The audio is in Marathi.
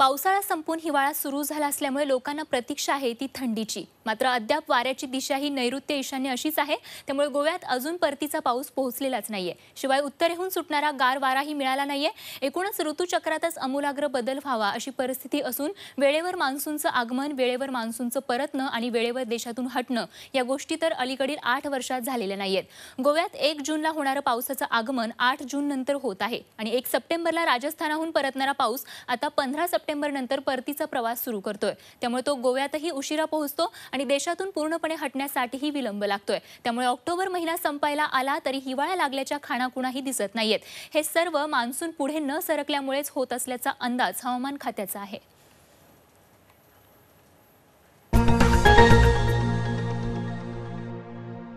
पावसाळा संपून हिवाळा सुरू झाला असल्यामुळे लोकांना प्रतीक्षा आहे ती थंडीची मात्र अद्याप वाऱ्याची दिशा ही नैऋत्य ईशान्य अशीच आहे त्यामुळे गोव्यात अजून परतीचा पाऊस पोहोचलेलाच नाहीये शिवाय उत्तरेहून सुटणारा गार वाराही मिळाला नाहीये एकूणच ऋतूचक्रातच अमूलाग्र बदल व्हावा अशी परिस्थिती असून वेळेवर मान्सूनचं आगमन वेळेवर मान्सूनचं परतणं आणि वेळेवर देशातून हटणं या गोष्टी तर अलीकडील आठ वर्षात झालेल्या नाहीयेत गोव्यात एक जूनला होणारं पावसाचं आगमन आठ जून नंतर होत आहे आणि एक सप्टेंबरला राजस्थानाहून परतणारा पाऊस आता पंधरा सप्टेंबर सप्टेंबर नंतर परतीचा प्रवास सुरू करतोय त्यामुळे तो गोव्यातही उशिरा पोहोचतो आणि देशातून पूर्णपणे हटण्यासाठीही विलंब लागतोय त्यामुळे ऑक्टोबर महिना संपायला आला तरी हिवाळ्या लागल्याच्या खाणाकुणाही दिसत नाहीयेत हे सर्व मान्सून पुढे न सरकल्यामुळेच होत असल्याचा अंदाज हवामान खात्याचा आहे